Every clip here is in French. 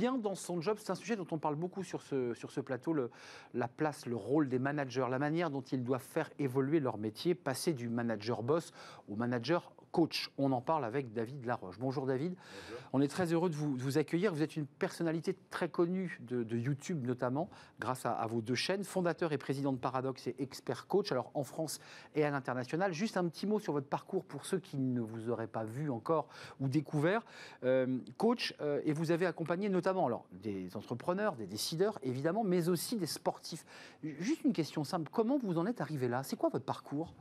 bien dans son job. C'est un sujet dont on parle beaucoup sur ce, plateau, la place, le rôle des managers, la manière dont ils doivent faire évoluer leur métier, passer du manager boss au manager coach. On en parle avec David Laroche. Bonjour David. On est très heureux de vous, accueillir. Vous êtes une personnalité très connue de, YouTube notamment, grâce à, vos deux chaînes, fondateur et président de Paradox et expert coach, alors en France et à l'international. Juste un petit mot sur votre parcours pour ceux qui ne vous auraient pas vu encore ou découvert. Euh, coach, euh, et vous avez accompagné notamment alors, des entrepreneurs, des décideurs évidemment, mais aussi des sportifs. Juste une question simple, comment vous en êtes arrivé là C'est quoi votre parcours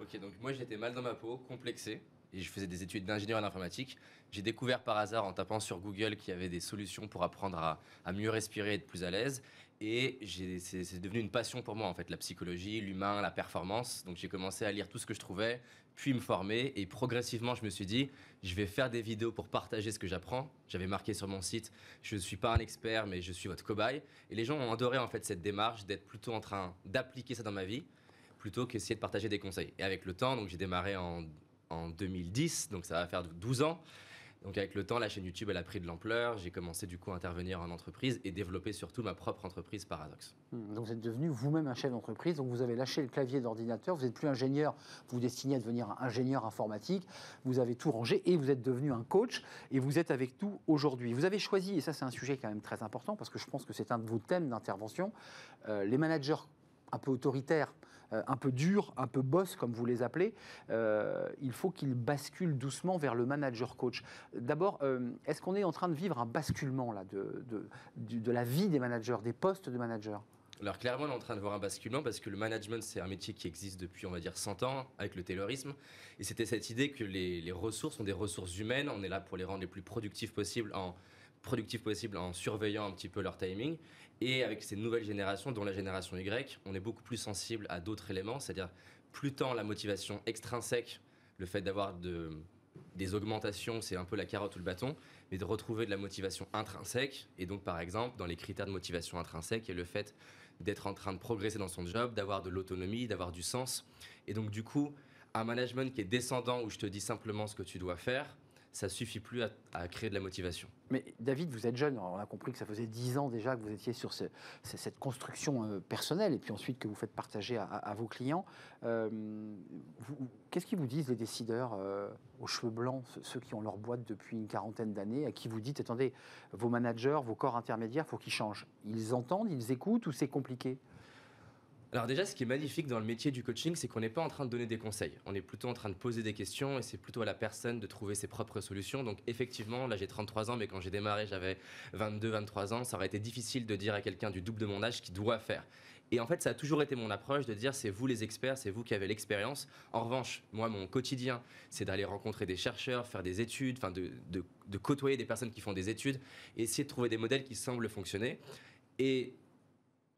Ok, donc moi j'étais mal dans ma peau, complexé et je faisais des études d'ingénieur en informatique. J'ai découvert par hasard en tapant sur Google qu'il y avait des solutions pour apprendre à, mieux respirer et être plus à l'aise. Et c'est devenu une passion pour moi en fait, la psychologie, l'humain, la performance. Donc j'ai commencé à lire tout ce que je trouvais, puis me former. Et progressivement, je me suis dit, je vais faire des vidéos pour partager ce que j'apprends. J'avais marqué sur mon site, je ne suis pas un expert, mais je suis votre cobaye. Et les gens ont adoré en fait cette démarche d'être plutôt en train d'appliquer ça dans ma vie plutôt qu'essayer de partager des conseils. Et avec le temps, donc j'ai démarré en en 2010, donc ça va faire 12 ans. Donc avec le temps, la chaîne YouTube, elle a pris de l'ampleur. J'ai commencé du coup à intervenir en entreprise et développer surtout ma propre entreprise Paradox. Hmm, donc vous êtes devenu vous-même un chef d'entreprise. Donc vous avez lâché le clavier d'ordinateur. Vous n'êtes plus ingénieur. Vous vous destinez à devenir ingénieur informatique. Vous avez tout rangé et vous êtes devenu un coach. Et vous êtes avec tout aujourd'hui. Vous avez choisi, et ça c'est un sujet quand même très important parce que je pense que c'est un de vos thèmes d'intervention, euh, les managers un peu autoritaires euh, un peu dur, un peu boss, comme vous les appelez, euh, il faut qu'ils basculent doucement vers le manager-coach. D'abord, euh, est-ce qu'on est en train de vivre un basculement là, de, la vie des managers, des postes de managers alors clairement, on est en train de voir un basculement parce que le management, c'est un métier qui existe depuis, on va dire, 100 ans avec le taylorisme. Et c'était cette idée que les, ressources sont des ressources humaines. On est là pour les rendre les plus productifs possibles en productifs possibles en surveillant un petit peu leur timing. Et avec ces nouvelles générations, dont la génération Y, on est beaucoup plus sensible à d'autres éléments, c'est-à-dire plus tant la motivation extrinsèque, le fait d'avoir des augmentations, c'est un peu la carotte ou le bâton, mais de retrouver de la motivation intrinsèque. Et donc, par exemple, dans les critères de motivation intrinsèque, il y a le fait d'être en train de progresser dans son job, d'avoir de l'autonomie, d'avoir du sens. Et donc, du coup, un management qui est descendant, où je te dis simplement ce que tu dois faire, ça suffit plus à, créer de la motivation. Mais David, vous êtes jeune, on a compris que ça faisait 10 ans déjà que vous étiez sur cette construction euh, personnelle et puis ensuite que vous faites partager à, vos clients. Euh, qu'est-ce qu'ils vous disent les décideurs euh, aux cheveux blancs, ceux qui ont leur boîte depuis une quarantaine d'années, à qui vous dites, attendez, vos managers, vos corps intermédiaires, faut qu'ils changent Ils entendent, ils écoutent ou c'est compliqué alors déjà, ce qui est magnifique dans le métier du coaching, c'est qu'on n'est pas en train de donner des conseils. On est plutôt en train de poser des questions et c'est plutôt à la personne de trouver ses propres solutions. Donc effectivement, là j'ai 33 ans, mais quand j'ai démarré, j'avais 22, 23 ans. Ça aurait été difficile de dire à quelqu'un du double de mon âge qui doit faire. Et en fait, ça a toujours été mon approche de dire c'est vous les experts, c'est vous qui avez l'expérience. En revanche, moi, mon quotidien, c'est d'aller rencontrer des chercheurs, faire des études, enfin de, de côtoyer des personnes qui font des études et essayer de trouver des modèles qui semblent fonctionner. Et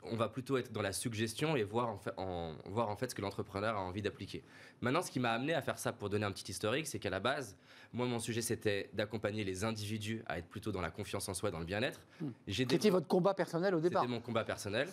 on va plutôt être dans la suggestion et voir en fait, ce que l'entrepreneur a envie d'appliquer. Maintenant, ce qui m'a amené à faire ça pour donner un petit historique, c'est qu'à la base, moi, mon sujet, c'était d'accompagner les individus à être plutôt dans la confiance en soi, dans le bien-être. C'était hmm. votre combat personnel au départ C'était mon combat personnel.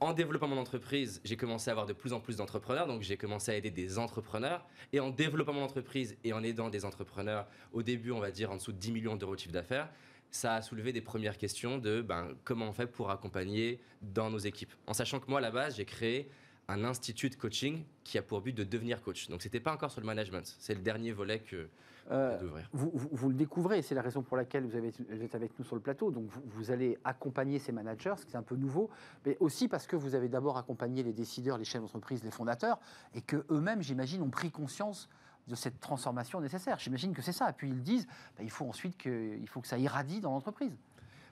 En développant mon entreprise, j'ai commencé à avoir de plus en plus d'entrepreneurs, donc j'ai commencé à aider des entrepreneurs. Et en développant mon entreprise et en aidant des entrepreneurs, au début, on va dire en dessous de 10 millions d'euros de chiffre d'affaires, ça a soulevé des premières questions de ben, comment on fait pour accompagner dans nos équipes. En sachant que moi, à la base, j'ai créé un institut de coaching qui a pour but de devenir coach. Donc, ce n'était pas encore sur le management. C'est le dernier volet que euh, d'ouvrir. Vous, vous, le découvrez, c'est la raison pour laquelle vous, avez, êtes avec nous sur le plateau. Donc, vous, allez accompagner ces managers, ce qui est un peu nouveau, mais aussi parce que vous avez d'abord accompagné les décideurs, les chefs d'entreprise, les fondateurs, et que eux-mêmes, j'imagine, ont pris conscience de cette transformation nécessaire. J'imagine que c'est ça. Puis ils disent, bah, il faut ensuite que, faut que ça irradie dans l'entreprise.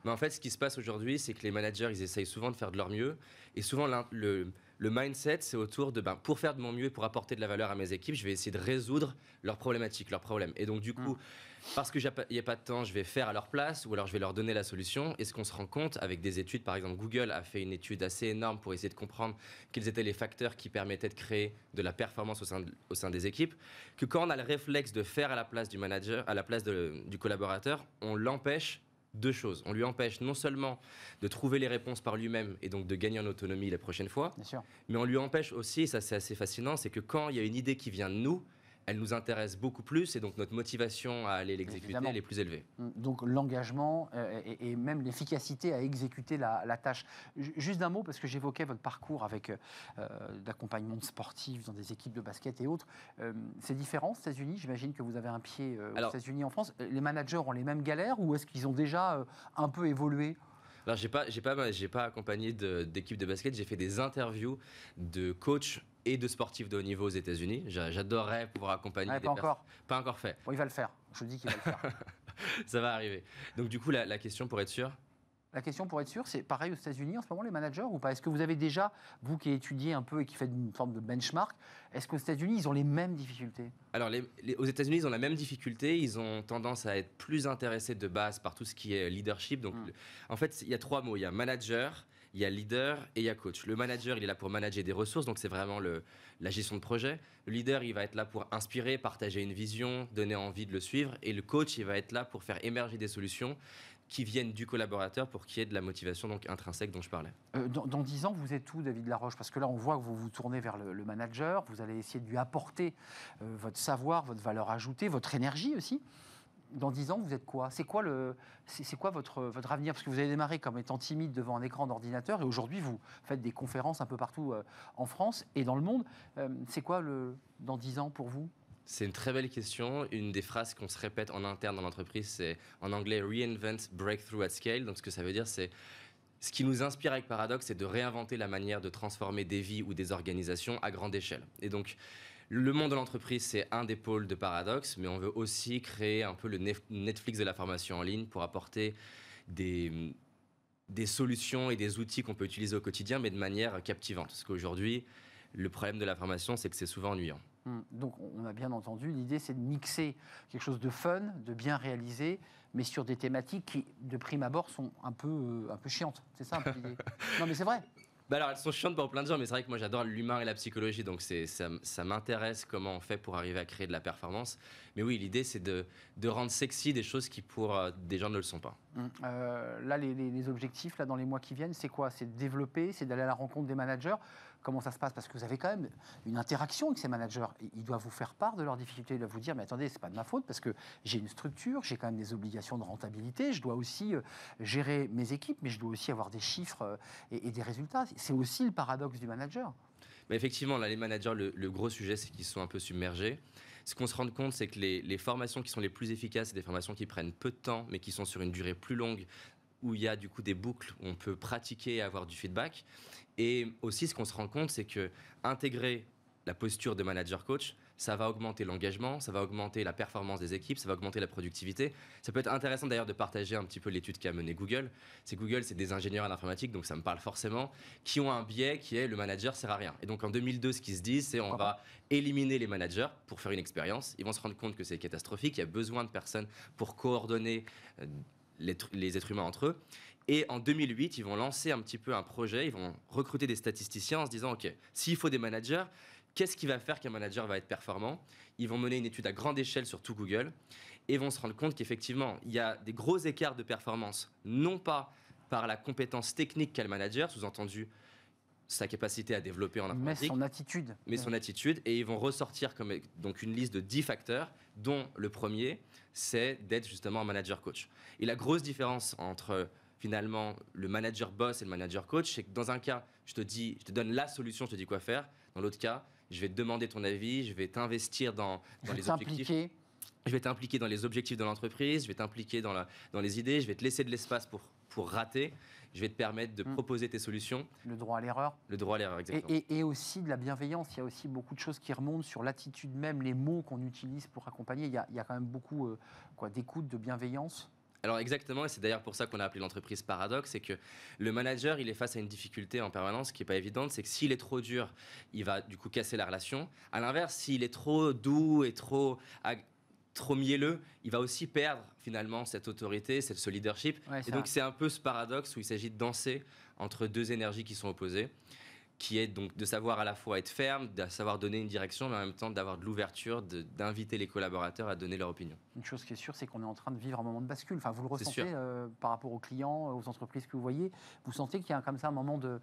Mais en fait, ce qui se passe aujourd'hui, c'est que les managers, ils essayent souvent de faire de leur mieux. Et souvent, le, le mindset, c'est autour de, ben, pour faire de mon mieux, pour apporter de la valeur à mes équipes, je vais essayer de résoudre leurs problématiques, leurs problèmes. Et donc, du coup, mm. parce qu'il n'y a pas de temps, je vais faire à leur place ou alors je vais leur donner la solution. Et ce qu'on se rend compte avec des études, par exemple, Google a fait une étude assez énorme pour essayer de comprendre quels étaient les facteurs qui permettaient de créer de la performance au sein, des équipes, que quand on a le réflexe de faire à la place du manager, à la place du collaborateur, on l'empêche deux choses. On lui empêche non seulement de trouver les réponses par lui-même et donc de gagner en autonomie la prochaine fois, mais on lui empêche aussi, ça c'est assez fascinant, c'est que quand il y a une idée qui vient de nous, elle nous intéresse beaucoup plus et donc notre motivation à aller l'exécuter elle est plus élevée. Hum, donc l'engagement euh, et, même l'efficacité à exécuter la, tâche. juste d'un mot, parce que j'évoquais votre parcours avec euh, de sportif dans des équipes de basket et autres. Hum, c'est différent aux États-Unis J'imagine que vous avez un pied euh, aux États-Unis en France. Les managers ont les mêmes galères ou est-ce qu'ils ont déjà euh, un peu évolué alors j'ai pas, j'ai pas, j'ai pas accompagné d'équipe de, basket. J'ai fait des interviews de coachs et de sportifs de haut niveau aux États-Unis. J'adorerais pouvoir accompagner. des pas encore. Pas encore fait. il va le faire. Je dis qu'il va le faire. Ça va arriver. Donc du coup, la, la question pour être sûr. La question pour être sûr, c'est pareil aux États-Unis en ce moment, les managers ou pas Est-ce que vous avez déjà, vous qui étudiez un peu et qui faites une forme de benchmark, est-ce qu'aux États-Unis, ils ont les mêmes difficultés Alors, aux États-Unis, ils ont la même difficulté. Ils ont tendance à être plus intéressés de base par tout ce qui est leadership. Donc, hmm. en fait, il y a trois mots il y a manager, il y a leader et il y a coach. Le manager, il est là pour manager des ressources, donc c'est vraiment le, la gestion de projet. Le leader, il va être là pour inspirer, partager une vision, donner envie de le suivre. Et le coach, il va être là pour faire émerger des solutions qui viennent du collaborateur pour qu'il y ait de la motivation donc intrinsèque dont je parlais. Euh, dans, dix ans, vous êtes où, David Laroche Parce que là, on voit que vous vous tournez vers le, manager, vous allez essayer de lui apporter euh, votre savoir, votre valeur ajoutée, votre énergie aussi dans 10 ans, vous êtes quoi C'est quoi, le, c'est, quoi votre, votre avenir Parce que vous avez démarré comme étant timide devant un écran d'ordinateur et aujourd'hui, vous faites des conférences un peu partout euh, en France et dans le monde. Euh, c'est quoi le, dans 10 ans pour vous c'est une très belle question. Une des phrases qu'on se répète en interne dans l'entreprise, c'est en anglais reinvent breakthrough at scale. Donc ce que ça veut dire, c'est ce qui nous inspire avec paradoxe, c'est de réinventer la manière de transformer des vies ou des organisations à grande échelle. Et donc le monde de l'entreprise, c'est un des pôles de paradoxe, mais on veut aussi créer un peu le Netflix de la formation en ligne pour apporter des, solutions et des outils qu'on peut utiliser au quotidien, mais de manière captivante. Parce qu'aujourd'hui, le problème de la formation, c'est que c'est souvent ennuyant. Hum, donc on a bien entendu, l'idée c'est de mixer quelque chose de fun, de bien réalisé, mais sur des thématiques qui, de prime abord, sont un peu, euh, un peu chiantes. C'est ça l'idée. non mais c'est vrai. Bah alors, elles sont chiantes pour plein de gens, mais c'est vrai que moi j'adore l'humain et la psychologie, donc c'est, ça, m'intéresse comment on fait pour arriver à créer de la performance. Mais oui, l'idée c'est de, de rendre sexy des choses qui pour euh, des gens ne le sont pas. Mmh. Euh, là, les, les, les, objectifs là, dans les mois qui viennent, c'est quoi C'est de développer, c'est d'aller à la rencontre des managers. Comment ça se passe Parce que vous avez quand même une interaction avec ces managers. Ils doivent vous faire part de leurs difficultés. Ils doivent vous dire mais attendez, c'est pas de ma faute parce que j'ai une structure, j'ai quand même des obligations de rentabilité. Je dois aussi euh, gérer mes équipes, mais je dois aussi avoir des chiffres euh, et, des résultats. C'est aussi le paradoxe du manager. Mais effectivement, là, les managers, le, gros sujet, c'est qu'ils sont un peu submergés. Ce qu'on se rend compte, c'est que les, les, formations qui sont les plus efficaces, c'est des formations qui prennent peu de temps, mais qui sont sur une durée plus longue, où il y a du coup des boucles où on peut pratiquer et avoir du feedback. Et aussi, ce qu'on se rend compte, c'est que intégrer la posture de manager-coach, ça va augmenter l'engagement, ça va augmenter la performance des équipes, ça va augmenter la productivité. Ça peut être intéressant d'ailleurs de partager un petit peu l'étude qu'a menée Google. C'est Google, c'est des ingénieurs en informatique, donc ça me parle forcément, qui ont un biais qui est le manager sert à rien. Et donc en 2002, ce qu'ils se disent, c'est on ah va éliminer les managers pour faire une expérience. Ils vont se rendre compte que c'est catastrophique, il y a besoin de personnes pour coordonner euh, les, êtres humains entre eux. Et en 2008, ils vont lancer un petit peu un projet, ils vont recruter des statisticiens en se disant, OK, s'il faut des managers, qu'est-ce qui va faire qu'un manager va être performant Ils vont mener une étude à grande échelle sur tout Google et vont se rendre compte qu'effectivement, il y a des gros écarts de performance, non pas par la compétence technique qu'a le manager, sous-entendu sa capacité à développer en informatique. Mais son attitude. Mais son attitude. Et ils vont ressortir comme, donc une liste de 10 facteurs, dont le premier, c'est d'être justement un manager-coach. Et la grosse différence entre finalement le manager boss et le manager coach, c'est que dans un cas, je te dis, je te donne la solution, je te dis quoi faire. Dans l'autre cas, je vais te demander ton avis, je vais t'investir dans, dans les objectifs. Je vais t'impliquer dans les objectifs de l'entreprise, je vais t'impliquer dans, la, dans les idées, je vais te laisser de l'espace pour pour rater, je vais te permettre de mm. proposer tes solutions. Le droit à l'erreur. Le droit à l'erreur, exactement. Et, aussi de la bienveillance. Il y a aussi beaucoup de choses qui remontent sur l'attitude même, les mots qu'on utilise pour accompagner. Il y a, quand même beaucoup euh, quoi, d'écoute, de bienveillance. Alors exactement, et c'est d'ailleurs pour ça qu'on a appelé l'entreprise paradoxe, c'est que le manager, il est face à une difficulté en permanence qui n'est pas évidente, c'est que s'il est trop dur, il va du coup casser la relation. À l'inverse, s'il est trop doux et trop trop mielleux, il va aussi perdre finalement cette autorité, ce leadership. et donc c'est un peu ce paradoxe où il s'agit de danser entre deux énergies qui sont opposées, qui est donc de savoir à la fois être ferme, de savoir donner une direction, mais en même temps d'avoir de l'ouverture, d'inviter les collaborateurs à donner leur opinion. Une chose qui est sûre, c'est qu'on est en train de vivre un moment de bascule. Enfin, vous le ressentez euh, par rapport aux clients, euh, aux entreprises que vous voyez. Vous sentez qu'il y a comme ça un moment de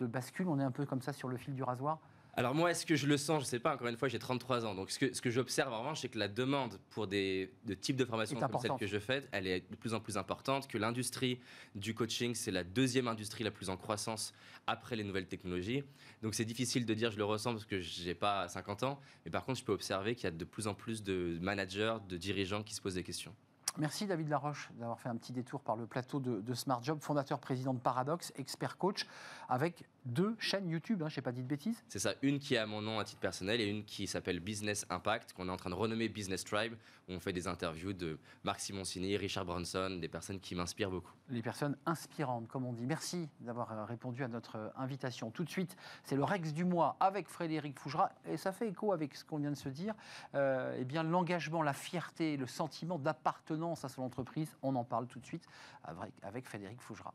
bascule, on est un peu comme ça sur le fil du rasoir alors moi, est-ce que je le sens Je ne sais pas. Encore une fois, j'ai 33 ans. Donc ce que, ce que j'observe en revanche, c'est que la demande pour des types de formations comme celle que je fais, elle est de plus en plus importante. Que l'industrie du coaching, c'est la deuxième industrie la plus en croissance après les nouvelles technologies. Donc c'est difficile de dire je le ressens parce que j'ai pas 50 ans. Mais par contre, je peux observer qu'il y a de plus en plus de managers, de dirigeants qui se posent des questions. Merci David Laroche d'avoir fait un petit détour par le plateau de, de Smart Job, fondateur président de Paradox, expert coach, avec deux chaînes YouTube, hein, je n'ai pas dit de bêtises. C'est ça, une qui a mon nom à titre personnel et une qui s'appelle Business Impact, qu'on est en train de renommer Business Tribe, où on fait des interviews de Marc Simoncini, Richard Branson, des personnes qui m'inspirent beaucoup. Les personnes inspirantes, comme on dit. Merci d'avoir euh, répondu à notre euh, invitation. Tout de suite, c'est le Rex du mois avec Frédéric Fougera, et ça fait écho avec ce qu'on vient de se dire. Euh, eh bien, l'engagement, la fierté, le sentiment d'appartenance à son entreprise, on en parle tout de suite avec, avec Frédéric Fougera.